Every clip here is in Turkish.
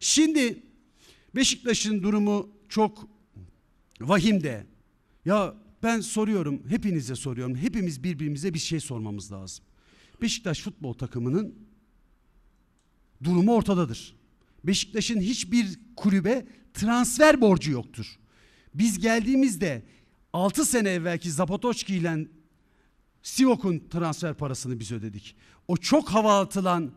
Şimdi Beşiktaş'ın durumu çok vahim de. Ya ben soruyorum, hepinize soruyorum. Hepimiz birbirimize bir şey sormamız lazım. Beşiktaş futbol takımının durumu ortadadır. Beşiktaş'ın hiçbir kulübe transfer borcu yoktur. Biz geldiğimizde 6 sene evvelki Zapotoçki ile Sivok'un transfer parasını biz ödedik. O çok hava atılan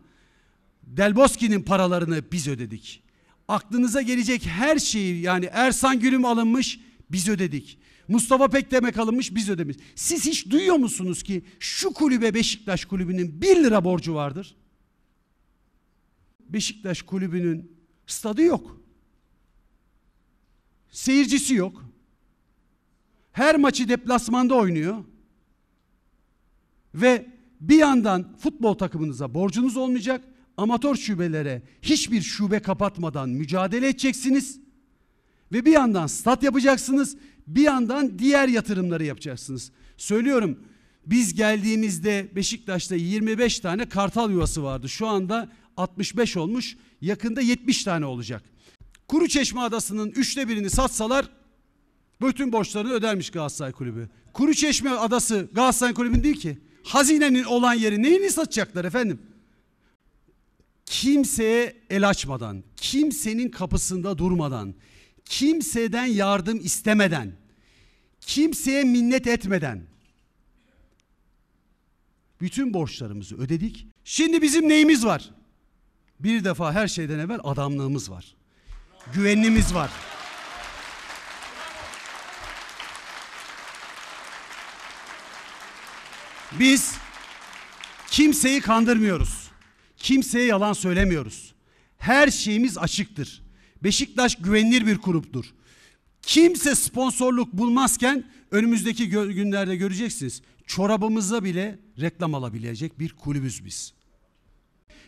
Delboski'nin paralarını biz ödedik. Aklınıza gelecek her şeyi yani Ersan Gülüm alınmış biz ödedik. Mustafa Pek demek alınmış biz ödemiş. Siz hiç duyuyor musunuz ki şu kulübe Beşiktaş kulübünün bir lira borcu vardır? Beşiktaş kulübünün stadı yok. Seyircisi yok. Her maçı deplasmanda oynuyor. Ve bir yandan futbol takımınıza borcunuz olmayacak amatör şubelere hiçbir şube kapatmadan mücadele edeceksiniz. Ve bir yandan stat yapacaksınız, bir yandan diğer yatırımları yapacaksınız. Söylüyorum biz geldiğimizde Beşiktaş'ta 25 tane kartal yuvası vardı. Şu anda 65 olmuş. Yakında 70 tane olacak. Kuru Çeşme Adası'nın üçte birini satsalar bütün borçlarını ödermiş Galatasaray Kulübü. Kuru Çeşme Adası Galatasaray Kulübü'nün değil ki. Hazinenin olan yeri neyini satacaklar efendim? kimseye el açmadan, kimsenin kapısında durmadan, kimseden yardım istemeden, kimseye minnet etmeden bütün borçlarımızı ödedik. Şimdi bizim neyimiz var? Bir defa her şeyden evvel adamlığımız var. Güvenimiz var. Biz kimseyi kandırmıyoruz. Kimseye yalan söylemiyoruz. Her şeyimiz açıktır. Beşiktaş güvenilir bir gruptur. Kimse sponsorluk bulmazken önümüzdeki gö- günlerde göreceksiniz. Çorabımıza bile reklam alabilecek bir kulübüz biz.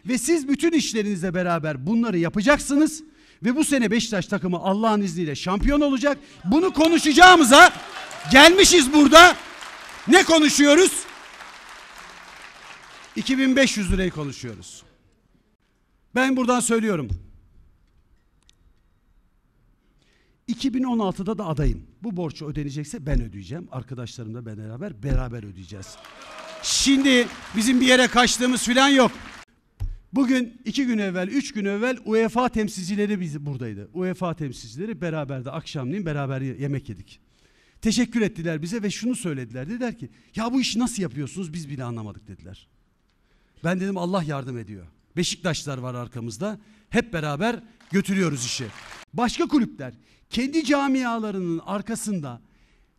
Ve siz bütün işlerinizle beraber bunları yapacaksınız ve bu sene Beşiktaş takımı Allah'ın izniyle şampiyon olacak. Bunu konuşacağımıza gelmişiz burada. Ne konuşuyoruz? 2500 lirayı konuşuyoruz. Ben buradan söylüyorum. 2016'da da adayım. Bu borcu ödenecekse ben ödeyeceğim. Arkadaşlarımla ben beraber beraber ödeyeceğiz. Şimdi bizim bir yere kaçtığımız filan yok. Bugün iki gün evvel, üç gün evvel UEFA temsilcileri biz buradaydı. UEFA temsilcileri beraber de akşamleyin beraber yemek yedik. Teşekkür ettiler bize ve şunu söylediler. Dediler ki ya bu işi nasıl yapıyorsunuz biz bile anlamadık dediler. Ben dedim Allah yardım ediyor. Beşiktaşlar var arkamızda. Hep beraber götürüyoruz işi. Başka kulüpler kendi camialarının arkasında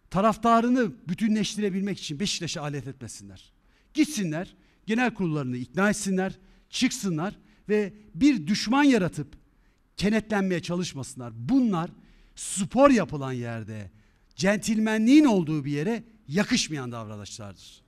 taraftarını bütünleştirebilmek için Beşiktaş'a alet etmesinler. Gitsinler, genel kurullarını ikna etsinler, çıksınlar ve bir düşman yaratıp kenetlenmeye çalışmasınlar. Bunlar spor yapılan yerde, centilmenliğin olduğu bir yere yakışmayan davranışlardır.